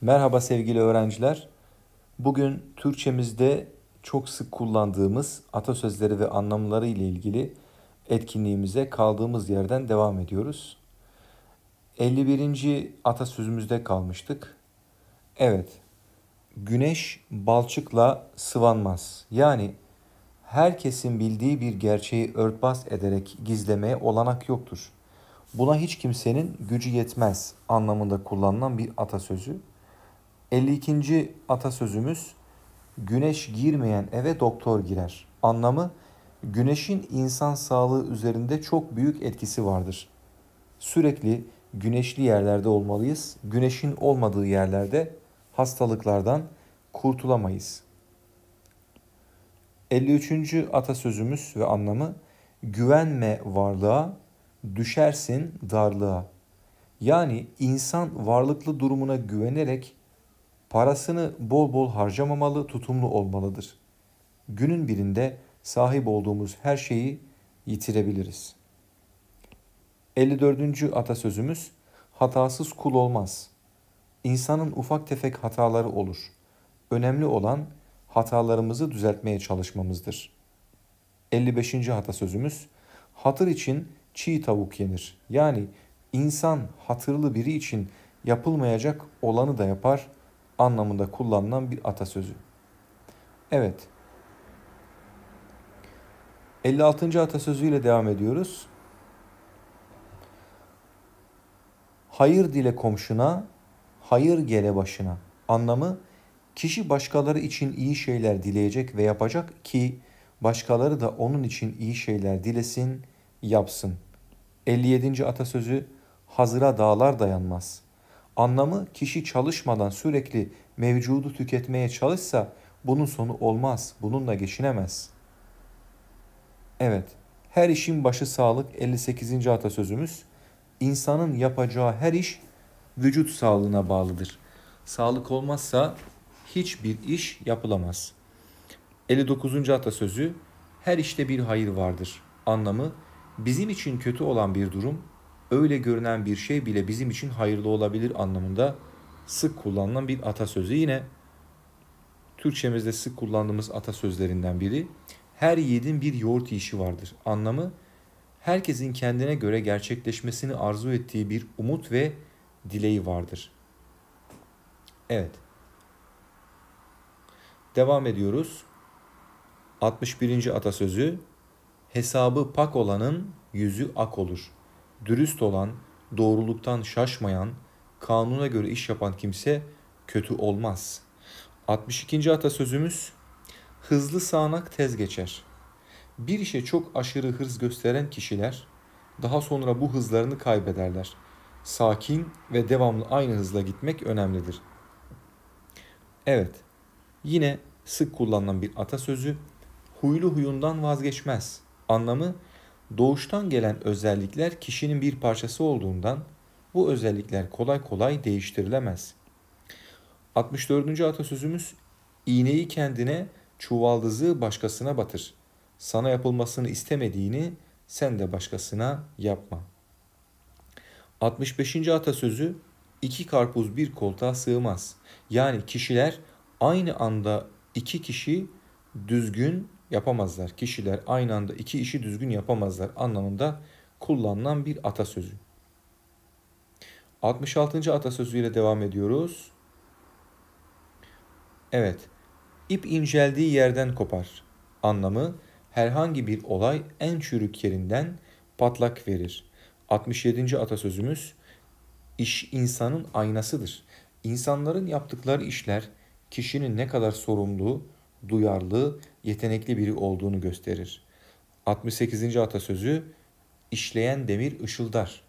Merhaba sevgili öğrenciler. Bugün Türkçemizde çok sık kullandığımız atasözleri ve anlamları ile ilgili etkinliğimize kaldığımız yerden devam ediyoruz. 51. atasözümüzde kalmıştık. Evet. Güneş balçıkla sıvanmaz. Yani herkesin bildiği bir gerçeği örtbas ederek gizlemeye olanak yoktur. Buna hiç kimsenin gücü yetmez anlamında kullanılan bir atasözü. 52. atasözümüz güneş girmeyen eve doktor girer. Anlamı güneşin insan sağlığı üzerinde çok büyük etkisi vardır. Sürekli güneşli yerlerde olmalıyız. Güneşin olmadığı yerlerde hastalıklardan kurtulamayız. 53. atasözümüz ve anlamı güvenme varlığa, düşersin darlığa. Yani insan varlıklı durumuna güvenerek parasını bol bol harcamamalı, tutumlu olmalıdır. Günün birinde sahip olduğumuz her şeyi yitirebiliriz. 54. atasözümüz hatasız kul olmaz. İnsanın ufak tefek hataları olur. Önemli olan hatalarımızı düzeltmeye çalışmamızdır. 55. atasözümüz hatır için çiğ tavuk yenir. Yani insan hatırlı biri için yapılmayacak olanı da yapar, anlamında kullanılan bir atasözü. Evet. 56. atasözüyle devam ediyoruz. Hayır dile komşuna, hayır gele başına. Anlamı kişi başkaları için iyi şeyler dileyecek ve yapacak ki başkaları da onun için iyi şeyler dilesin, yapsın. 57. atasözü hazıra dağlar dayanmaz.'' Anlamı kişi çalışmadan sürekli mevcudu tüketmeye çalışsa bunun sonu olmaz, bununla geçinemez. Evet, her işin başı sağlık 58. atasözümüz. İnsanın yapacağı her iş vücut sağlığına bağlıdır. Sağlık olmazsa hiçbir iş yapılamaz. 59. atasözü her işte bir hayır vardır. Anlamı bizim için kötü olan bir durum öyle görünen bir şey bile bizim için hayırlı olabilir anlamında sık kullanılan bir atasözü. Yine Türkçemizde sık kullandığımız atasözlerinden biri. Her yiğidin bir yoğurt yiyişi vardır. Anlamı herkesin kendine göre gerçekleşmesini arzu ettiği bir umut ve dileği vardır. Evet. Devam ediyoruz. 61. atasözü Hesabı pak olanın yüzü ak olur dürüst olan, doğruluktan şaşmayan, kanuna göre iş yapan kimse kötü olmaz. 62. atasözümüz hızlı sağanak tez geçer. Bir işe çok aşırı hırs gösteren kişiler daha sonra bu hızlarını kaybederler. Sakin ve devamlı aynı hızla gitmek önemlidir. Evet, yine sık kullanılan bir atasözü huylu huyundan vazgeçmez. Anlamı doğuştan gelen özellikler kişinin bir parçası olduğundan bu özellikler kolay kolay değiştirilemez. 64. atasözümüz iğneyi kendine, çuvaldızı başkasına batır. Sana yapılmasını istemediğini sen de başkasına yapma. 65. atasözü iki karpuz bir koltuğa sığmaz. Yani kişiler aynı anda iki kişi düzgün yapamazlar. Kişiler aynı anda iki işi düzgün yapamazlar anlamında kullanılan bir atasözü. 66. atasözüyle devam ediyoruz. Evet. İp inceldiği yerden kopar. Anlamı herhangi bir olay en çürük yerinden patlak verir. 67. atasözümüz iş insanın aynasıdır. İnsanların yaptıkları işler kişinin ne kadar sorumluluğu duyarlı, yetenekli biri olduğunu gösterir. 68. atasözü işleyen demir ışıldar.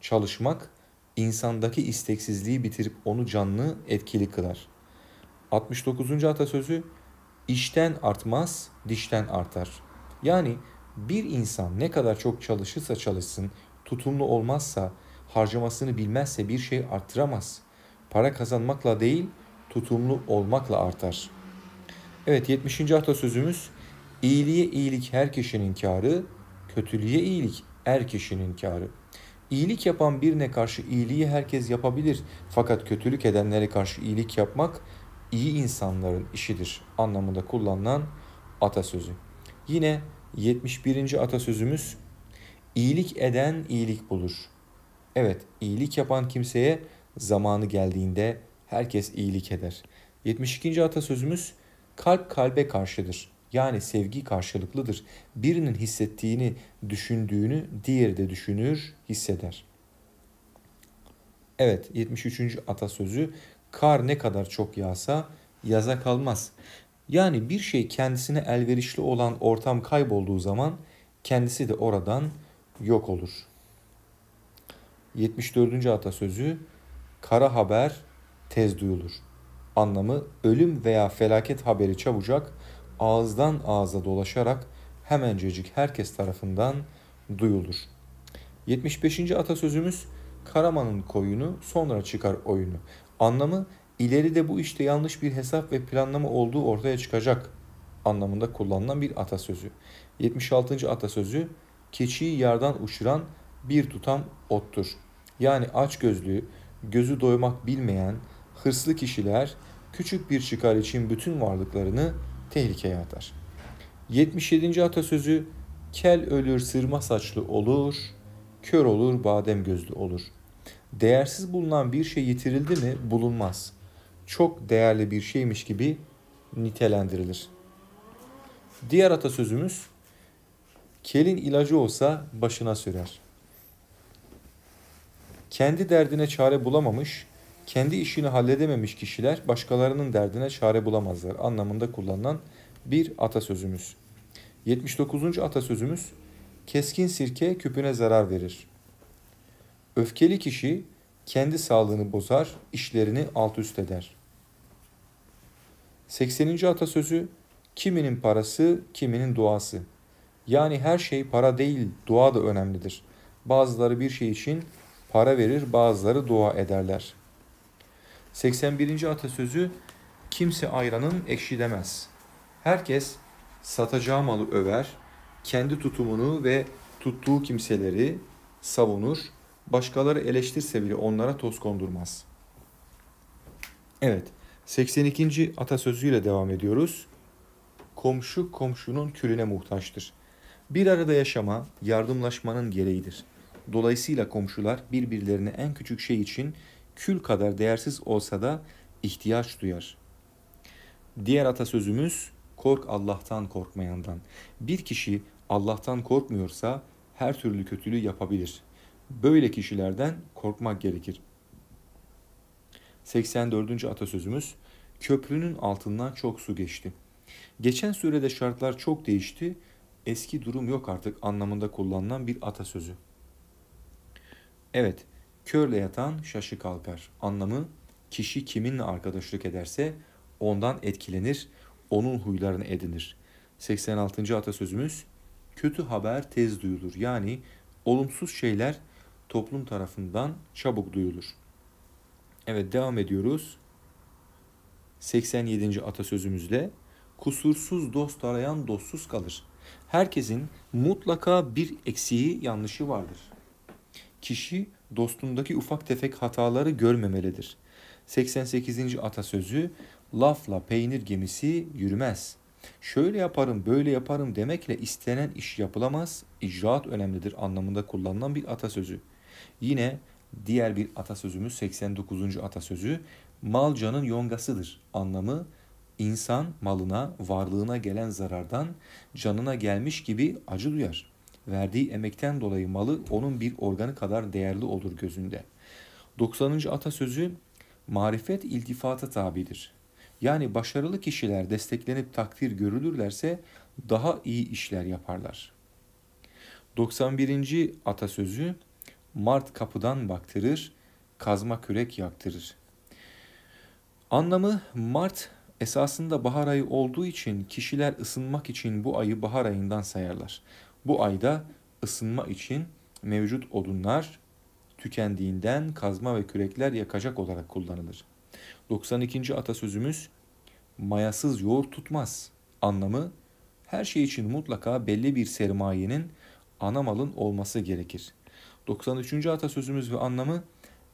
Çalışmak insandaki isteksizliği bitirip onu canlı, etkili kılar. 69. atasözü işten artmaz, dişten artar. Yani bir insan ne kadar çok çalışırsa çalışsın, tutumlu olmazsa, harcamasını bilmezse bir şey arttıramaz. Para kazanmakla değil, tutumlu olmakla artar.'' Evet 70. atasözümüz iyiliğe iyilik her kişinin karı, kötülüğe iyilik her kişinin karı. İyilik yapan birine karşı iyiliği herkes yapabilir fakat kötülük edenlere karşı iyilik yapmak iyi insanların işidir anlamında kullanılan atasözü. Yine 71. atasözümüz iyilik eden iyilik bulur. Evet, iyilik yapan kimseye zamanı geldiğinde herkes iyilik eder. 72. atasözümüz Kalp kalbe karşıdır. Yani sevgi karşılıklıdır. Birinin hissettiğini, düşündüğünü diğeri de düşünür, hisseder. Evet 73. atasözü kar ne kadar çok yağsa yaza kalmaz. Yani bir şey kendisine elverişli olan ortam kaybolduğu zaman kendisi de oradan yok olur. 74. atasözü kara haber tez duyulur anlamı ölüm veya felaket haberi çabucak ağızdan ağza dolaşarak hemencecik herkes tarafından duyulur. 75. atasözümüz Karaman'ın koyunu sonra çıkar oyunu. Anlamı ileride bu işte yanlış bir hesap ve planlama olduğu ortaya çıkacak anlamında kullanılan bir atasözü. 76. atasözü keçiyi yardan uçuran bir tutam ottur. Yani aç gözlü, gözü doymak bilmeyen, hırslı kişiler küçük bir çıkar için bütün varlıklarını tehlikeye atar. 77. atasözü kel ölür sırma saçlı olur, kör olur badem gözlü olur. Değersiz bulunan bir şey yitirildi mi bulunmaz. Çok değerli bir şeymiş gibi nitelendirilir. Diğer atasözümüz kelin ilacı olsa başına sürer. Kendi derdine çare bulamamış, kendi işini halledememiş kişiler başkalarının derdine çare bulamazlar anlamında kullanılan bir atasözümüz. 79. atasözümüz keskin sirke küpüne zarar verir. Öfkeli kişi kendi sağlığını bozar, işlerini alt üst eder. 80. atasözü kiminin parası, kiminin duası. Yani her şey para değil, dua da önemlidir. Bazıları bir şey için para verir, bazıları dua ederler.'' 81. atasözü kimse ayranın ekşi demez. Herkes satacağı malı över, kendi tutumunu ve tuttuğu kimseleri savunur, başkaları eleştirse bile onlara toz kondurmaz. Evet, 82. atasözüyle devam ediyoruz. Komşu komşunun külüne muhtaçtır. Bir arada yaşama yardımlaşmanın gereğidir. Dolayısıyla komşular birbirlerine en küçük şey için kül kadar değersiz olsa da ihtiyaç duyar. Diğer atasözümüz kork Allah'tan korkmayandan. Bir kişi Allah'tan korkmuyorsa her türlü kötülüğü yapabilir. Böyle kişilerden korkmak gerekir. 84. atasözümüz köprünün altından çok su geçti. Geçen sürede şartlar çok değişti. Eski durum yok artık anlamında kullanılan bir atasözü. Evet, Körle yatan şaşı kalkar. Anlamı kişi kiminle arkadaşlık ederse ondan etkilenir, onun huylarını edinir. 86. atasözümüz kötü haber tez duyulur. Yani olumsuz şeyler toplum tarafından çabuk duyulur. Evet devam ediyoruz. 87. atasözümüzle kusursuz dost arayan dostsuz kalır. Herkesin mutlaka bir eksiği yanlışı vardır. Kişi dostundaki ufak tefek hataları görmemelidir. 88. atasözü lafla peynir gemisi yürümez. Şöyle yaparım, böyle yaparım demekle istenen iş yapılamaz, icraat önemlidir anlamında kullanılan bir atasözü. Yine diğer bir atasözümüz 89. atasözü malcanın yongasıdır. Anlamı insan malına, varlığına gelen zarardan canına gelmiş gibi acı duyar verdiği emekten dolayı malı onun bir organı kadar değerli olur gözünde. 90. atasözü marifet iltifata tabidir. Yani başarılı kişiler desteklenip takdir görülürlerse daha iyi işler yaparlar. 91. atasözü Mart kapıdan baktırır, kazma kürek yaktırır. Anlamı Mart esasında bahar ayı olduğu için kişiler ısınmak için bu ayı bahar ayından sayarlar. Bu ayda ısınma için mevcut odunlar tükendiğinden kazma ve kürekler yakacak olarak kullanılır. 92. atasözümüz mayasız yoğurt tutmaz. Anlamı her şey için mutlaka belli bir sermayenin ana malın olması gerekir. 93. atasözümüz ve anlamı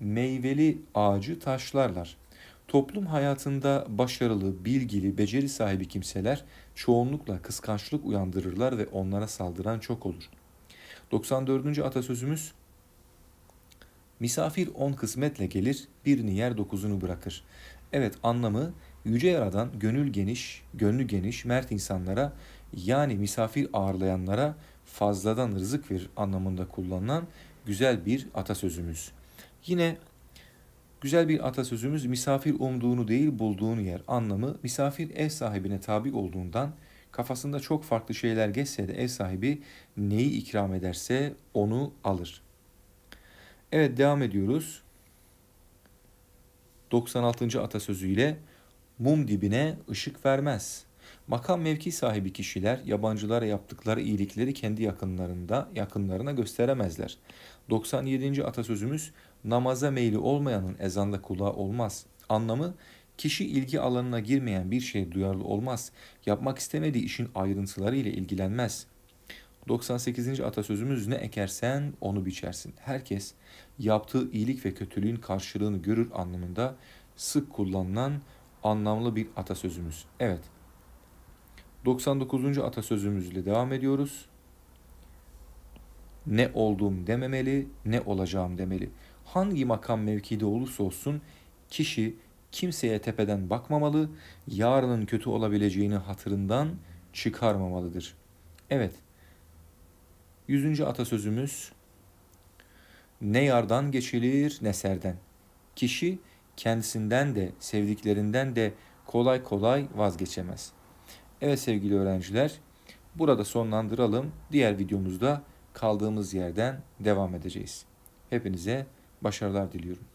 meyveli ağacı taşlarlar. Toplum hayatında başarılı, bilgili, beceri sahibi kimseler çoğunlukla kıskançlık uyandırırlar ve onlara saldıran çok olur. 94. atasözümüz Misafir on kısmetle gelir, birini yer dokuzunu bırakır. Evet anlamı Yüce Yaradan gönül geniş, gönlü geniş, mert insanlara yani misafir ağırlayanlara fazladan rızık verir anlamında kullanılan güzel bir atasözümüz. Yine Güzel bir atasözümüz misafir umduğunu değil bulduğunu yer anlamı misafir ev sahibine tabi olduğundan kafasında çok farklı şeyler geçse de ev sahibi neyi ikram ederse onu alır. Evet devam ediyoruz. 96. atasözüyle mum dibine ışık vermez. Makam mevki sahibi kişiler yabancılara yaptıkları iyilikleri kendi yakınlarında yakınlarına gösteremezler. 97. atasözümüz namaza meyli olmayanın ezanda kulağı olmaz. Anlamı kişi ilgi alanına girmeyen bir şeye duyarlı olmaz. Yapmak istemediği işin ayrıntıları ile ilgilenmez. 98. atasözümüz ne ekersen onu biçersin. Herkes yaptığı iyilik ve kötülüğün karşılığını görür anlamında sık kullanılan anlamlı bir atasözümüz. Evet. 99. atasözümüzle devam ediyoruz. Ne olduğum dememeli, ne olacağım demeli hangi makam mevkide olursa olsun kişi kimseye tepeden bakmamalı, yarının kötü olabileceğini hatırından çıkarmamalıdır. Evet, yüzüncü atasözümüz ne yardan geçilir ne serden. Kişi kendisinden de sevdiklerinden de kolay kolay vazgeçemez. Evet sevgili öğrenciler, burada sonlandıralım. Diğer videomuzda kaldığımız yerden devam edeceğiz. Hepinize Başarılar diliyorum.